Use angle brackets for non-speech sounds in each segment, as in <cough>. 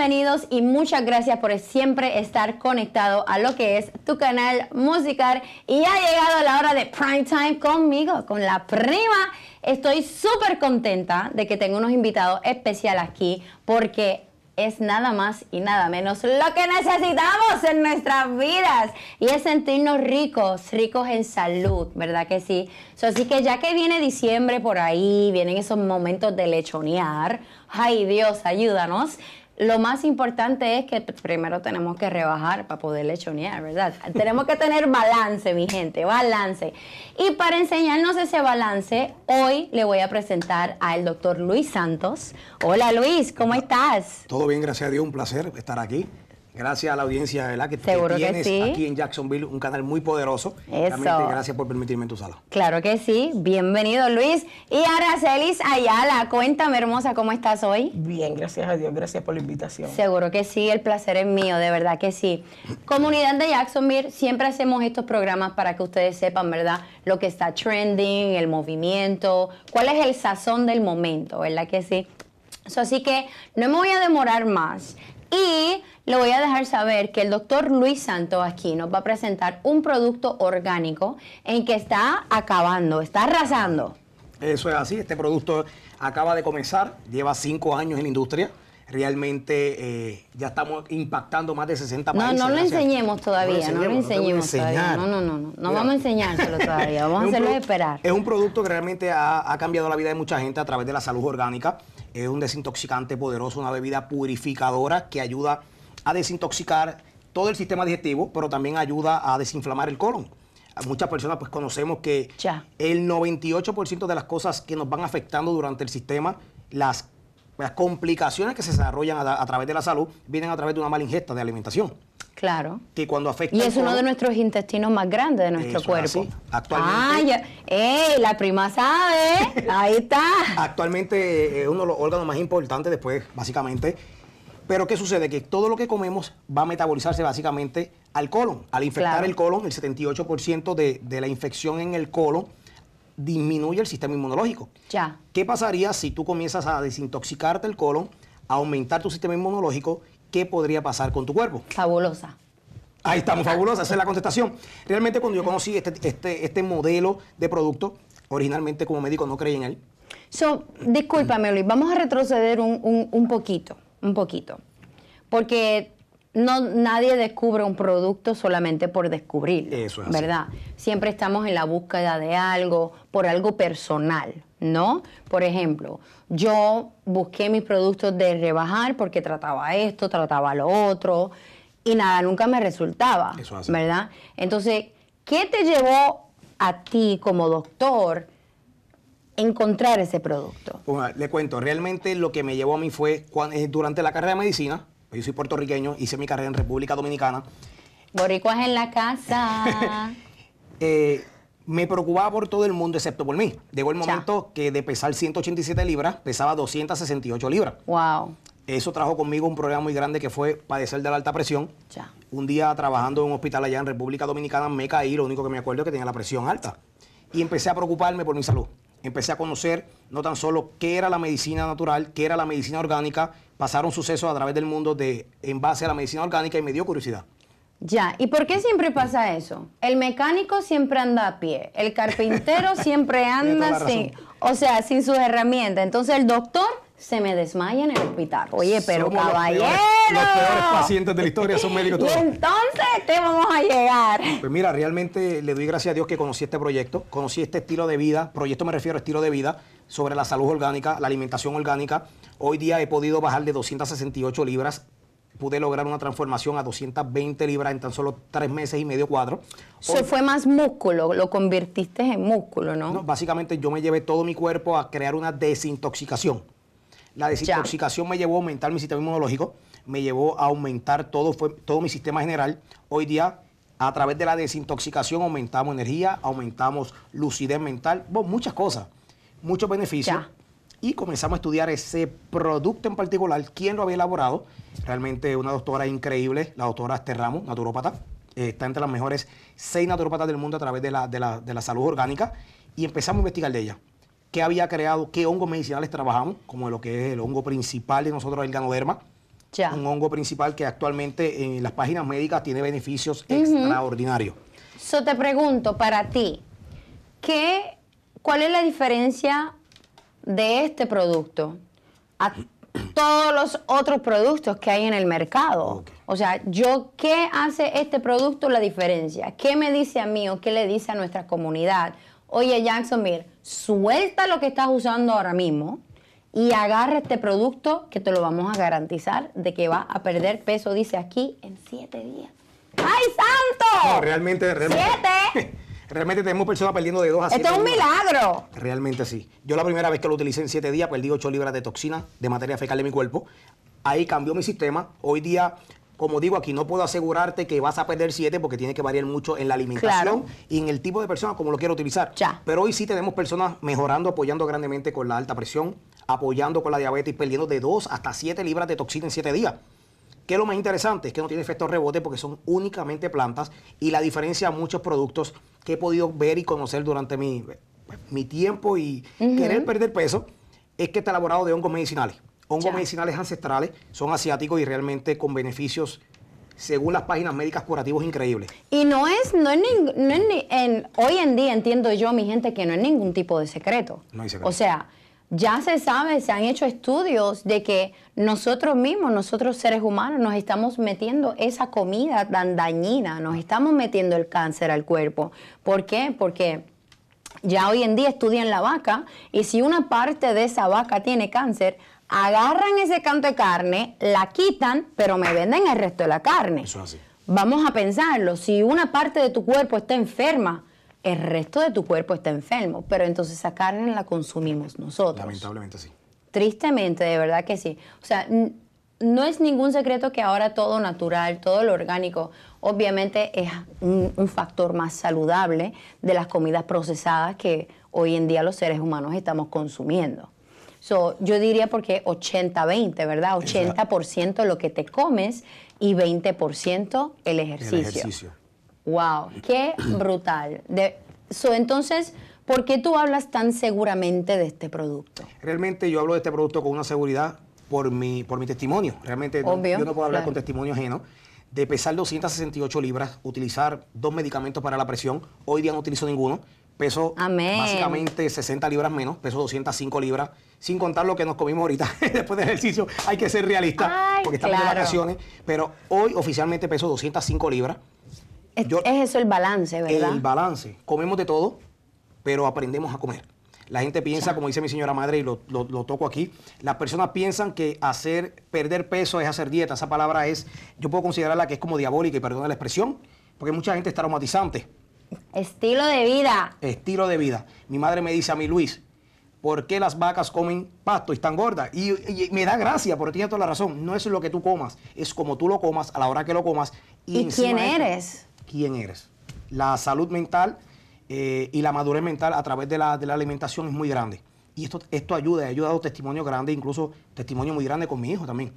bienvenidos y muchas gracias por siempre estar conectado a lo que es tu canal musical. Y ha llegado la hora de prime time conmigo, con la prima. Estoy súper contenta de que tengo unos invitados especiales aquí porque es nada más y nada menos lo que necesitamos en nuestras vidas y es sentirnos ricos, ricos en salud, ¿verdad que sí? así que ya que viene diciembre por ahí, vienen esos momentos de lechonear, ay Dios, ayúdanos lo más importante es que primero tenemos que rebajar para poder lechonear, ¿verdad? tenemos que tener balance, mi gente, balance. Y para enseñarnos ese balance, hoy le voy a presentar al doctor Luis Santos. Hola Luis, ¿cómo estás? Todo bien, gracias a Dios, un placer estar aquí. Gracias a la audiencia, ¿verdad? Que, tienes aquí en Jacksonville un canal muy poderoso. Eso. gracias por permitirme en tu sala. Claro que sí. Bienvenido, Luis. Y Aracelis Ayala, cuéntame, hermosa, ¿cómo estás hoy? Bien, gracias a Dios. Gracias por la invitación. Seguro que sí. El placer es mío, de verdad que sí. Comunidad de Jacksonville, siempre hacemos estos programas para que ustedes sepan, ¿verdad? Lo que está trending, el movimiento, cuál es el sazón del momento, ¿verdad que sí? así que no me voy a demorar más. Y le voy a dejar saber que el doctor Luis Santos aquí nos va a presentar un producto orgánico en que está acabando, está arrasando. Eso es así, este producto acaba de comenzar, lleva cinco años en la industria realmente eh, ya estamos impactando más de 60 países. No, no lo enseñemos todavía, no lo enseñemos, todavía. No, no, no, no, vamos a enseñárselo <laughs> todavía, vamos a hacerlo esperar. Es un producto que realmente ha, cambiado la vida de mucha gente a través de la salud orgánica. Es un desintoxicante poderoso, una bebida purificadora que ayuda a desintoxicar todo el sistema digestivo, pero también ayuda a desinflamar el colon. Muchas personas pues conocemos que el 98% de las cosas que nos van afectando durante el sistema, las, complicaciones que se desarrollan a través de la salud, vienen a través de una mala ingesta de alimentación. Claro. Y es uno de nuestros intestinos más grandes de nuestro cuerpo. Es Actualmente. Ah, ¡Ey! La prima sabe. Ahí está. Actualmente es eh, uno de los órganos más importantes después, básicamente. Pero ¿qué sucede? Que todo lo que comemos va a metabolizarse básicamente al colon. Al infectar el colon, el 78% de, de la infección en el colon disminuye el sistema inmunológico. Ya. ¿Qué pasaría si tú comienzas a desintoxicarte el colon, a aumentar tu sistema inmunológico qué podría pasar con tu cuerpo. Fabulosa. Ahí estamos, fabulosa, esa es la contestación. Realmente cuando yo conocí este, este, este modelo de producto, originalmente como médico no creí en él. So, discúlpame Luis, vamos a retroceder un, un, poquito, un poquito. Porque no, nadie descubre un producto solamente por descubrir. Eso ¿Verdad? Siempre estamos en la búsqueda de algo, por algo personal. ¿no? Por ejemplo, yo busqué mis productos de rebajar porque trataba esto, trataba lo otro y nada, nunca me resultaba, Eso ¿verdad? Entonces, ¿qué te llevó a ti como doctor encontrar ese producto? Pues, ah, le cuento, realmente lo que me llevó a mí fue eh, durante la carrera de medicina, pues, yo soy puertorriqueño, hice mi carrera en República Dominicana. Boricuas en la casa. <laughs> eh, me preocupaba por todo el mundo excepto por mí. Llegó el momento que de pesar 187 libras, pesaba 268 libras. Wow. Eso trajo conmigo un problema muy grande que fue padecer de la alta presión. Un día trabajando en un hospital allá en República Dominicana me caí, lo único que me acuerdo es que tenía la presión alta. Y empecé a preocuparme por mi salud. Empecé a conocer no tan solo qué era la medicina natural, qué era la medicina orgánica, pasaron sucesos a través del mundo de, en base a la medicina orgánica y me dio curiosidad. Ya, ¿y por qué siempre pasa eso? El mecánico siempre anda a pie, el carpintero <laughs> siempre anda sin, o sea, sin sus herramientas. Entonces el doctor se me desmaya en el hospital. Oye, pero caballero. Los peores, pacientes de la historia son médicos todos. entonces te vamos a llegar. Pues mira, realmente le doy gracias a Dios que conocí este proyecto, conocí este estilo de vida, proyecto me refiero a estilo de vida, sobre la salud orgánica, la alimentación orgánica. Hoy día he podido bajar de 268 libras pude lograr una transformación a 220 libras en tan solo tres meses y medio, cuatro. Eso fue más músculo, lo convertiste en músculo, ¿no? Básicamente yo me llevé todo mi cuerpo a crear una desintoxicación. La desintoxicación me llevó a aumentar mi sistema inmunológico, me llevó a aumentar todo, fue, todo mi sistema general. Hoy día, a través de la desintoxicación, aumentamos energía, aumentamos lucidez mental, muchas cosas, muchos beneficios y comenzamos a estudiar ese producto en particular, quién lo había elaborado. Realmente una doctora increíble, la doctora Esther Ramos, naturópata. Eh, está entre las mejores seis naturópatas del mundo a través de la, salud orgánica. Y empezamos a investigar de ella qué había creado, qué hongos medicinales trabajamos, como lo que es el hongo principal de nosotros, el ganoderma. Ya. Un hongo principal que actualmente en las páginas médicas tiene beneficios extraordinarios. Yo te pregunto, para ti, ¿qué, ¿cuál es la diferencia de este producto a todos los otros productos que hay en el mercado. O sea, yo qué hace este producto la diferencia? ¿Qué me dice a mí o qué le dice a nuestra comunidad? Oye, Jackson, mir suelta lo que estás usando ahora mismo y agarra este producto que te lo vamos a garantizar de que va a perder peso, dice aquí, en siete días. ¡Ay, santo! No, realmente, realmente. ¿Siete? <laughs> Realmente tenemos personas perdiendo de 2 a 7 ¡Esto es un milagro! Realmente sí. Yo la primera vez que lo utilicé en 7 días perdí 8 libras de toxina, de materia fecal de mi cuerpo. Ahí cambió mi sistema. Hoy día como digo aquí, no puedo asegurarte que vas a perder 7 porque tiene que variar mucho en la alimentación y en el tipo de persona como lo quiero utilizar. Pero hoy sí tenemos personas mejorando, apoyando grandemente con la alta presión, apoyando con la diabetes, perdiendo de 2 hasta 7 libras de toxina en 7 días. Que lo más interesante es que no tiene efecto rebote porque son únicamente plantas y la diferencia a muchos productos que he podido ver y conocer durante mi, mi tiempo y querer perder peso, es que está elaborado de hongos medicinales. Hongos medicinales ancestrales son asiáticos y realmente con beneficios según las páginas médicas curativos increíbles. Y no es, no, es no es, en, hoy en día entiendo yo, mi gente, que no es ningún tipo de secreto. No hay secreto. O sea, ya se sabe, se han hecho estudios de que nosotros mismos, nosotros seres humanos, nos estamos metiendo esa comida tan dañina, nos estamos metiendo el cáncer al cuerpo. ¿Por qué? Porque ya hoy en día estudian la vaca y si una parte de esa vaca tiene cáncer, agarran ese canto de carne, la quitan, pero me venden el resto de la carne. Eso es así. Vamos a pensarlo, si una parte de tu cuerpo está enferma, el resto de tu cuerpo está enfermo, pero entonces esa carne la consumimos nosotros. Lamentablemente sí. Tristemente, de verdad que sí. O sea, no es ningún secreto que ahora todo natural, todo lo orgánico, obviamente es un, factor más saludable de las comidas procesadas que hoy en día los seres humanos estamos consumiendo. yo diría porque 80-20, ¿verdad? 80% lo que te comes y 20% el ejercicio. El ejercicio. Wow, qué brutal. entonces, ¿por qué tú hablas tan seguramente de este producto? Realmente yo hablo de este producto con una seguridad por mi, por mi testimonio. Realmente yo no puedo hablar con testimonio ajeno. De pesar 268 libras, utilizar dos medicamentos para la presión, hoy día no utilizo ninguno, peso básicamente 60 libras menos, peso 205 libras, sin contar lo que nos comimos ahorita <laughs> después del ejercicio, hay que ser realista porque estamos en de vacaciones, pero hoy oficialmente peso 205 libras, es, eso el balance, ¿verdad? El balance. Comemos de todo, pero aprendemos a comer. La gente piensa, como dice mi señora madre, y lo, toco aquí, las personas piensan que hacer, perder peso es hacer dieta. Esa palabra es, yo puedo considerarla que es como diabólica, y perdona la expresión, porque mucha gente está aromatizante. Estilo de vida. Estilo de vida. Mi madre me dice a mí, Luis, ¿Por qué las vacas comen pasto y están gordas? Y, me da gracia, porque tiene toda la razón. No es lo que tú comas, es como tú lo comas, a la hora que lo comas. ¿Y, quién eres? ¿Quién eres? La salud mental eh, y la madurez mental a través de la, alimentación es muy grande. Y esto, esto ayuda, ha ayudado testimonio grande, incluso testimonio muy grande con mi hijo también.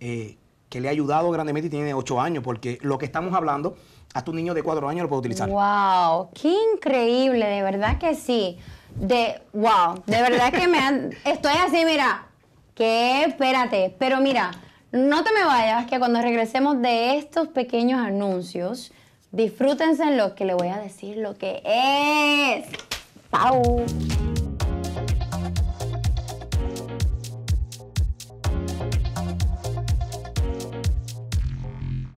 Eh, que le ha ayudado grandemente y tiene 8 años, porque lo que estamos hablando, hasta un niño de 4 años lo puede utilizar. ¡Wow! ¡Qué increíble! De verdad que sí. De, wow, de verdad que me han, <laughs> estoy así, mira, que espérate, pero mira, no te me vayas, que cuando regresemos de estos pequeños anuncios, disfrútense en los que le voy a decir lo que es. ¡Pau!